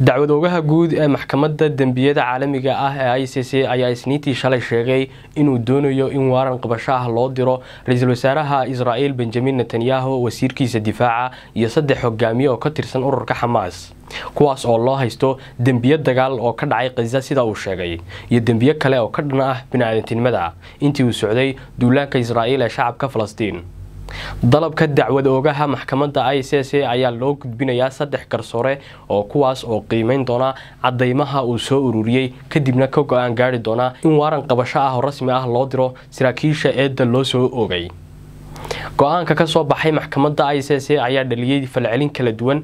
dacwad ogaha guud ee maxkamadda dembiyada caalamiga ah ee i c c ayaa isniintii shalay sheegay inuu doonayo in waaran qabasho ah loo diro ra-iisul wasaaraha israa'il benjamin netanyahu wasiirkiisa difaaca iyo saddex hogaamiye oo ka tirsan ururka xamaas kuwaas oo loo haysto dembiyo dagaal oo ka dhacay khaza sida uu sheegay iyo dembiyo kale oo ka dhan ah bini'aadantinimada intii uu socday duulaanka israa'iil ee shacabka falastiin dalabka dacwad oogaha maxkamadda i c c ayaa loo gudbinayaa saddex garsoore oo kuwaas oo qiimeyn doona cadeymaha uu soo ururiyey kadibna ka go-aan gaari doona in waaran qabasho ah oo rasmi ah loo diro saraakiisha eedda loo soo oogay go-aanka ka soo baxay maxkamadda i c c ayaa dhaliyey falcelin kala duwan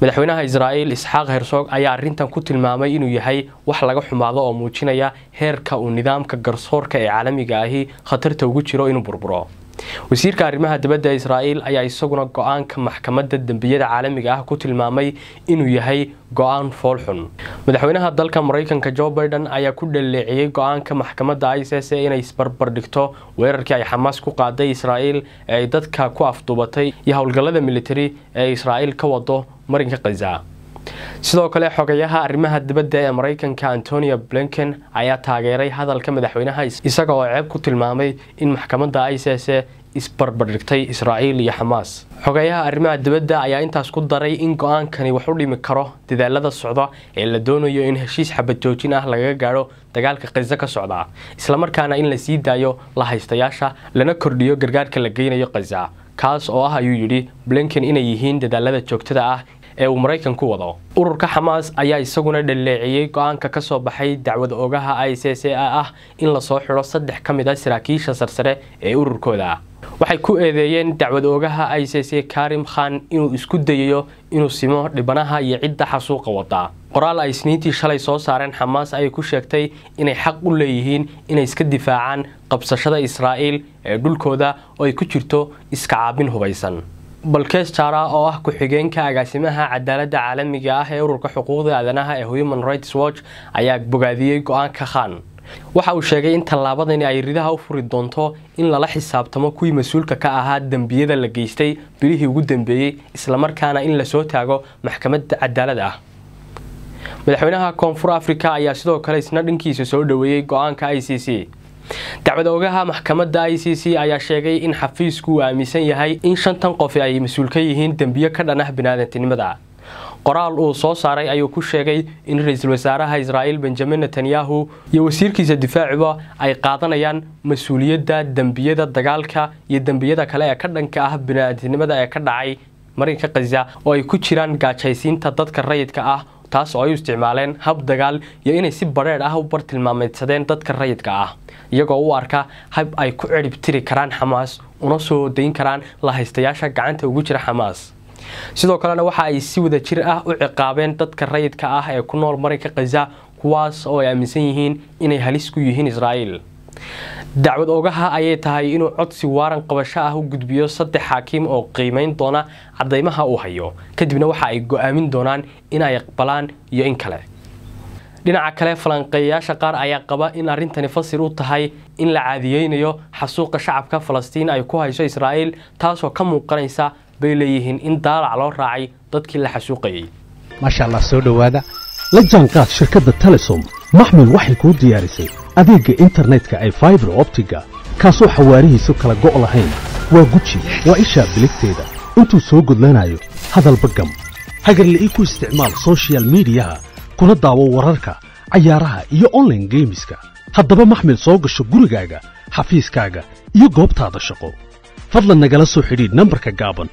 madaxweynaha israa'iil isxaaq hersoog ayaa arrintan ku tilmaamay inuu yahay wax laga xumaado oo muujinaya heerka uu nidaamka garsoorka ee caalamiga ahi khatarta ugu jiro inuu burburo wasiirka arrimaha dibadda ee israa'iil ayaa isaguna go-aanka maxkamadda dembiyada caalamiga ah ku tilmaamay inuu yahay go-aan xun madaxweynaha dalka maraykanka jo baiden ayaa ku dhaleeciyey go-aanka maxkamadda ic c inay isbarbardhigto weerarkii ay xamaas ku qaaday israa'iil ee ay dadka ku afduubatay iyo howlgallada militari ee israa'iil ka wado marinka khaza sidoo kale xogayaha arrimaha dibadda ee maraykanka antonio blinken ayaa taageeray hadalka madaxweynaha isaga oo ceeb ku tilmaamay in maxkamadda i c c isbarbardhigtay israa'iil iyo xamaas xogayaha arrimaha dibadda ayaa intaas ku daray in go-aankani wax u dhimi karo dadaalada socda ee la doonayo in heshiis xabad joojin ah lagaga gaadho dagaalka khiso ka socda islamarkaana in lasii daayo la haystayaasha lana kordhiyo gargaarka la geynayo khiza kaas oo ah ayuu yidhi blinken inay yihiin dadaalada joogtada ah ee uu maraykanku wado ururka xamaas ayaa isaguna dhaleeciyey go-aanka ka soo baxay dacwad ogaha i c c a ah in lasoo xidho saddex ka mid a ah saraakiisha sarsare ee ururkooda waxay ku eedeeyeen dacwad ogaha i c c karim khan inuu isku dayayo inuu simo dhibanaha iyo cidda xasuuqa wada qoraal ay isniintii shalay soo saareen xamaas ayay ku sheegtay inay xaq u leeyihiin inay iska difaacaan qabsashada israa'iil ee dhulkooda oo ay ku jirto iska caabin hubaysan balkees jaara oo ah ku-xigeenka agaasimaha cadaaladda caalamiga ah ee ururka xuquuqda aadanaha ee human rights watch ayaa bogaadiyey go-aanka khan waxa uu sheegay in tallaabadani ay ridaha u furi doonto in lala xisaabtamo kuwii mas-uulka ka ahaa dembiyada la geystay bilihii ugu dambeeyey islamarkaana in lasoo taago maxkamadda cadaalad ah madaxweynaha koonfur afrika ayaa sidoo kale isna dhankiisa soo dhoweeyey go-aanka i c c dacwad ogaha maxkamadda i c c ayaa sheegay in xafiisku uu aaminsan yahay in shantan qofi ay mas-uul ka yihiin dembiyo ka dhan ah biniaadantinimada qoraal uu soo saaray ayuu ku sheegay in ra-iisul wasaaraha israa'iil benjamin netanyahu iyo wasiirkiisa difaacuba ay qaadanayaan mas-uuliyadda dembiyada dagaalka iyo dembiyada kale ee ka dhanka ah biniaadantinimada ee ka dhacay marinka khaza oo ay ku jiraan gaajaysiinta dadka rayidka ah taas oo ay u isticmaaleen hab dagaal iyo inay si badheedh ah u bartilmaameydsadeen dadka rayidka ah iyagoo u arka hab ay ku cidhib tiri karaan xamaas una soo dayn karaan la haystayaasha gacanta ugu jira xamaas sidoo kalena waxa ay si wada jir ah u ciqaabeen dadka rayidka ah ee ku nool marinka khaza kuwaas oo ay aaminsan yihiin inay halis ku yihiin israa'iil dacwad ogaha ayay tahay inuu codsi waaran qabasho ah u gudbiyo saddex xaakiim oo qiimayn doona caddaymaha uu hayo kadibna waxa ay go'aamin doonaan in ay aqbalaan iyo in kale dhinaca kale falanqeeyayaasha qaar ayaa qaba in arrintani fasir u tahay in la caadiyeynayo xasuuqa shacabka falastiin ay ku hayso israa'iil taasoo ka muuqanaysa bay leeyihiin in daalac loo raacay dadkii la xasuuqayay maasha allah soo dhowaada la jaanqaad shirkadda telesom maxmil waxay kuu diyaarisay adeegga internetka ee faibar optiga kaasoo xawaarihiisu kala go' lahayn waa guji waa ishaa biligteeda intuu soo gudlanayo hadalba gam hagarle ii ku isticmaal sochial midiyaha kuna daawo wararka cayaaraha iyo onlaine geemiska haddaba maxmil soo gasho gurigaaga xafiiskaaga iyo goobtaada shaqo fadlan nagala soo xidhiidh nambarka gaaban